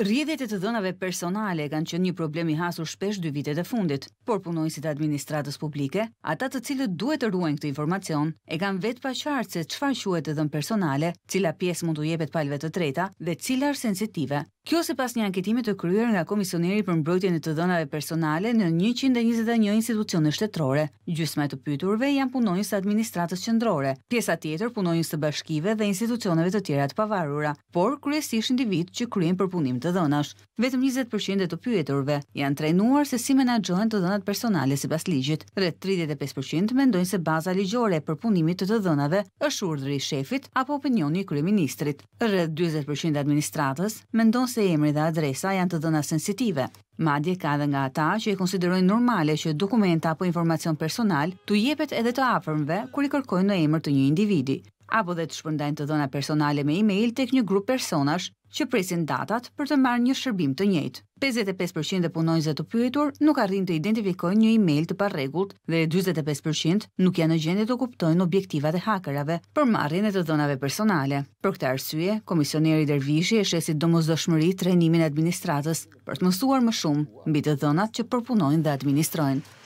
Rjedhjet e të dhënave personale kanë qenë një problem i hasur shpesh dy vitet e fundit, por punonësit e administratës publike, ata të cilët duhet të ruajnë këtë informacion, e kanë vetë pa qartë se çfarë quhet të dhënë personale, cila pjesë mund t'u jepet palëve të treta dhe cila është sensitive. Kjo se pas një anketimi të kryer nga Komisioneri për mbrojtjen e të dhënave personale në 121 institucione shtetërore. Gjysma e të pyeturve janë punonjës të administratës qendrore, pjesa tjetër punonjës të bashkive dhe institucioneve të tjera të pavarura, por kryesisht individ që kryejnë përpunim të dhënash. Vetëm 20% e të pyeturve janë trajnuar se si menaxhohen të dhënat personale sipas ligjit. Rreth 35% mendojnë se baza ligjore e përpunimit të të dhënave është urdhri i shefit apo opinioni i kryeministrit. Rreth 40% administratës mendojnë se emri dhe adresa janë të dhëna sensitive. Madje ka dhe nga ata që i konsiderojnë normale që dokumenta apo informacion personal të jepet edhe të afërmve kur i kërkojnë në emër të një individi apo dhe të shpërndajnë të dhëna personale me e-mail tek një grup personash që presin datat për të marrë një shërbim të njëjtë. 55% e punonjësve të pyetur nuk arrin të identifikojnë një e-mail të parregullt dhe 45% nuk janë në gjendje të kuptojnë objektivat e hakerave për marrjen e të dhënave personale. Për këtë arsye, komisioneri Dervishi e shesi domosdoshmëri trajnimin e administratës për të mësuar më shumë mbi të dhënat që përpunojnë dhe administrojnë.